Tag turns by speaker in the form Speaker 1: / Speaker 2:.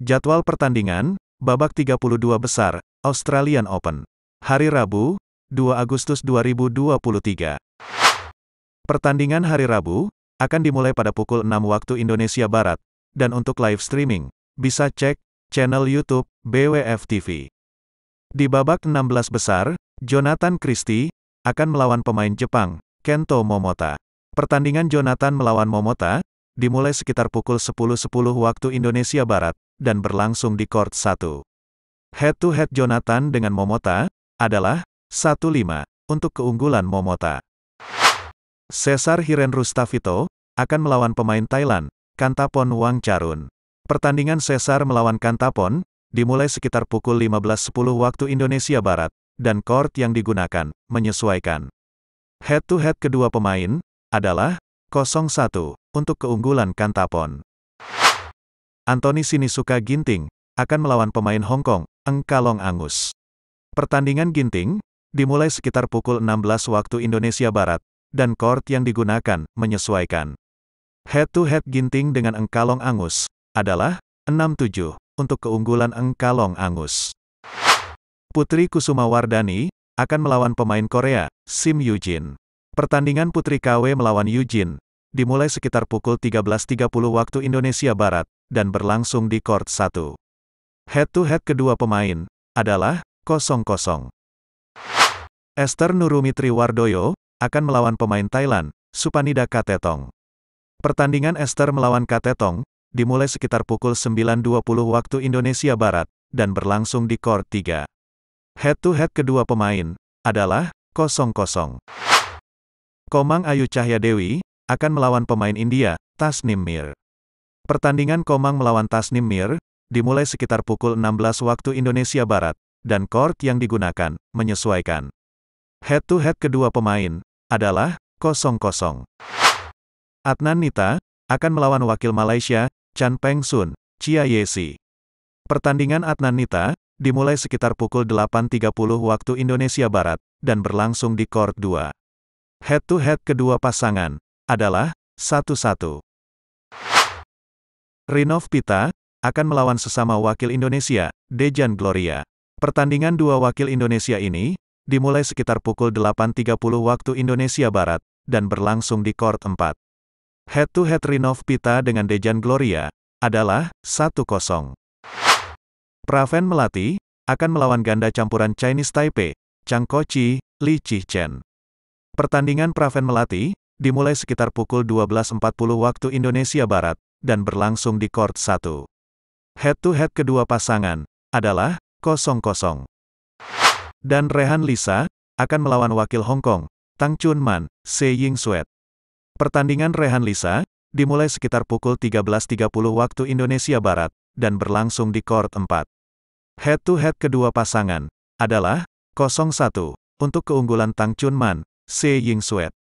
Speaker 1: Jadwal pertandingan, babak 32 besar, Australian Open. Hari Rabu, 2 Agustus 2023. Pertandingan hari Rabu, akan dimulai pada pukul 6 waktu Indonesia Barat, dan untuk live streaming, bisa cek, channel YouTube, BWF TV. Di babak 16 besar, Jonathan Christie, akan melawan pemain Jepang, Kento Momota. Pertandingan Jonathan melawan Momota, dimulai sekitar pukul 10.10 .10 waktu Indonesia Barat, dan berlangsung di court 1. Head-to-head Jonathan dengan Momota adalah 1-5 untuk keunggulan Momota. Cesar Hiren Rustavito akan melawan pemain Thailand, Kantapon Wang Charun. Pertandingan Cesar melawan Kantapon dimulai sekitar pukul 15.10 waktu Indonesia Barat, dan court yang digunakan menyesuaikan. Head-to-head -head kedua pemain adalah 0-1 untuk keunggulan Kantapon. Anthony Sinisuka Ginting, akan melawan pemain Hong Kong, Kalong Angus. Pertandingan Ginting, dimulai sekitar pukul 16 waktu Indonesia Barat, dan court yang digunakan, menyesuaikan. Head-to-head -head Ginting dengan Eng Kalong Angus, adalah, 6-7, untuk keunggulan Eng Kalong Angus. Putri Kusuma Wardani, akan melawan pemain Korea, Sim Yujin. Pertandingan Putri KW melawan Yujin, dimulai sekitar pukul 13.30 waktu Indonesia Barat, dan berlangsung di court 1. Head-to-head kedua pemain adalah 0-0. Esther Nurumitri Wardoyo akan melawan pemain Thailand, Supanida Katetong. Pertandingan Esther melawan Katetong dimulai sekitar pukul 9.20 waktu Indonesia Barat dan berlangsung di court 3. Head-to-head -head kedua pemain adalah 0-0. Komang Ayu Cahya Dewi akan melawan pemain India, Tasnim Mir. Pertandingan Komang melawan Tasnim Mir, dimulai sekitar pukul 16 waktu Indonesia Barat, dan court yang digunakan, menyesuaikan. Head-to-head -head kedua pemain, adalah, 0-0. Adnan Nita, akan melawan wakil Malaysia, Chan Peng Sun, Chia Yesi. Pertandingan Adnan Nita, dimulai sekitar pukul 8.30 waktu Indonesia Barat, dan berlangsung di court 2. Head-to-head -head kedua pasangan, adalah, 1-1. Rinov Pita, akan melawan sesama wakil Indonesia, Dejan Gloria. Pertandingan dua wakil Indonesia ini, dimulai sekitar pukul 8.30 waktu Indonesia Barat, dan berlangsung di Court 4. Head-to-head -head Rinov Pita dengan Dejan Gloria, adalah 1-0. Praven Melati, akan melawan ganda campuran Chinese Taipei, Chang Kochi, Li Chen. Pertandingan Praven Melati, dimulai sekitar pukul 12.40 waktu Indonesia Barat, dan berlangsung di court 1. Head-to-head -head kedua pasangan adalah 0-0. Dan Rehan Lisa akan melawan wakil Hong Kong, Tang Chun Man, Se Ying Suet. Pertandingan Rehan Lisa dimulai sekitar pukul 13.30 waktu Indonesia Barat dan berlangsung di court 4. Head-to-head -head kedua pasangan adalah 0-1 untuk keunggulan Tang Chun Man, Se Ying Suet.